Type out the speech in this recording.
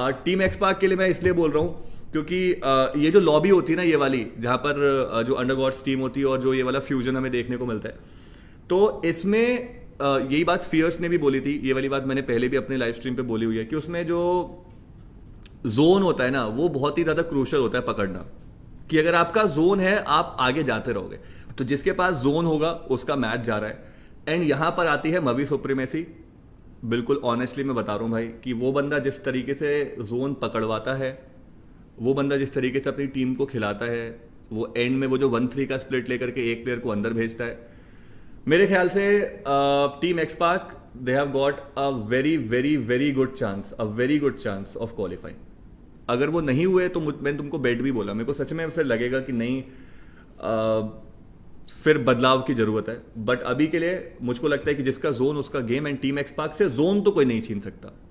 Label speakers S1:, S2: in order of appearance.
S1: team एक्सपार्क के लिए मैं इसलिए बोल रहा हूँ क्योंकि ये जो लॉबी होती है ना ये वाली जहाँ पर जो अंडरगॉड्स टीम होती है और जो ये वाला फ्यूजन हमें देखने को मिलता है तो इसमें यही बात फियर्स ने भी बोली थी ये वाली बात मैंने पहले भी अपने लाइव स्ट्रीम पे बोली हुई है कि उसमें जो जोन होता है ना वो बहुत ही ज़्यादा क्रूशल होता है पकड़ना कि अगर आपका जोन है आप आगे जाते रहोगे तो जिसके पास जोन होगा उसका मैच जा रहा है एंड यहां पर आती है मवी सुप्रीमेसी बिल्कुल ऑनेस्टली मैं बता रहा हूँ भाई कि वो बंदा जिस तरीके से जोन पकड़वाता है वो बंदा जिस तरीके से अपनी टीम को खिलाता है वो एंड में वो जो वन थ्री का स्प्लिट लेकर के एक प्लेयर को अंदर भेजता है मेरे ख्याल से टीम एक्सपार्क they have got a very very very good chance a very good chance of qualifying अगर वो नहीं हुए तो मैंने तुमको बेट भी बोला मेरे को सच में फिर लगेगा कि नहीं फिर बदलाव की जरूरत है बट अभी के लिए मुझको लगता है कि जिसका जोन उसका गेम एंड टीम पार्क से जोन तो कोई नहीं छीन सकता